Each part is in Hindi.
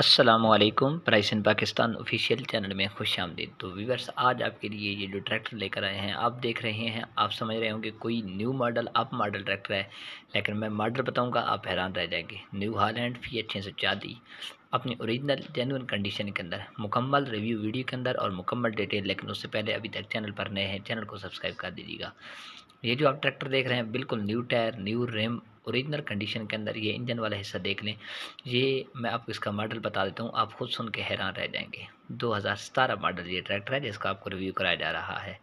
Aslam price in Pakistan official channel में खुश आमदीद तो व्यूवर्स आज आपके लिए ये जो ट्रैक्टर लेकर आए हैं आप देख रहे हैं आप समझ रहे होंगे कोई new model up model tractor है लेकिन मैं मॉडल बताऊंगा आप हैरान रह जाएंगे न्यू हालैंड फी एच छः सौ चालीस अपनी औरिजिनल जेनुअन कंडीशन के अंदर मुकम्मल रिव्यू वीडियो के अंदर और मुकम्मल डिटेल लेकिन उससे पहले अभी तक चैनल पर नए हैं चैनल को सब्सक्राइब कर दीजिएगा ये जो आप ट्रैक्टर देख रहे हैं बिल्कुल new tyre new rim original condition के अंदर ये इंजन वाला हिस्सा देख लें ये मैं आपको इसका मॉडल बता देता हूँ आप खुद सुन के हैरान रह जाएंगे 2017 मॉडल ये ट्रैक्टर है जिसका आपको रिव्यू कराया जा रहा है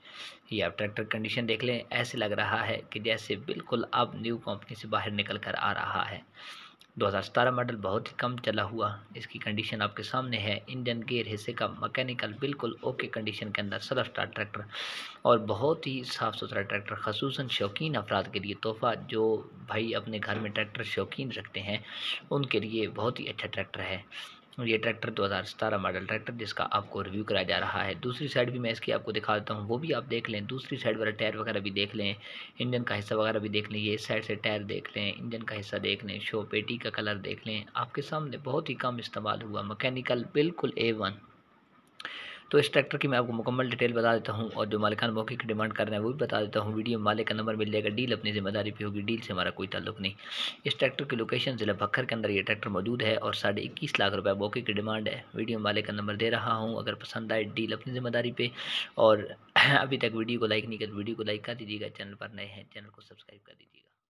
ये आप ट्रैक्टर कंडीशन देख लें ऐसे लग रहा है कि जैसे बिल्कुल अब न्यू कंपनी से बाहर निकल कर आ रहा है 2017 मॉडल बहुत ही कम चला हुआ इसकी कंडीशन आपके सामने है इंजन गेयर हिस्से का मैकेनिकल बिल्कुल ओके कंडीशन के अंदर सेल्फ स्टार्ट ट्रैक्टर और बहुत ही साफ़ सुथरा ट्रैक्टर खसूस शौकीन अफराद के लिए तोहफा जो भाई अपने घर में ट्रैक्टर शौकीन रखते हैं उनके लिए बहुत ही अच्छा ट्रैक्टर है और ये ट्रैक्टर 2017 मॉडल ट्रैक्टर जिसका आपको रिव्यू कराया जा रहा है दूसरी साइड भी मैं इसकी आपको दिखा देता हूँ वो भी आप देख लें दूसरी साइड वाला टायर वगैरह भी देख लें इंजन का हिस्सा वगैरह भी देख लें ये साइड से टायर देख लें इंजन का हिस्सा देख लें शो पेटी का कलर देख लें आपके सामने बहुत ही कम इस्तेमाल हुआ मकैनिकल बिल्कुल ए वन तो इस ट्रैक्टर की मैं आपको मुकम्मल डिटेल बता देता हूँ और जो मालिकान मौके की डिमांड कर रहे हैं वो भी बता देता हूँ वीडियो मालिक का नंबर मिल जाएगा डील अपनी जिम्मेदारी पर होगी डील से हमारा कोई ताल्लुक नहीं इस ट्रैक्टर की लोकेशन ज़िला भक्खर के अंदर ये ट्रैक्टर मौजूद है और साढ़े इक्कीस लाख रुपये मौके की डिमांड है वीडियो मालिक का नंबर दे रहा हूँ अगर पसंद आए डील अपनी जिम्मेदारी पर और अभी तक वीडियो को लाइक नहीं कर तो वीडियो को लाइक कर दीजिएगा चैनल पर नए हैं चैनल को सब्सक्राइब कर दीजिएगा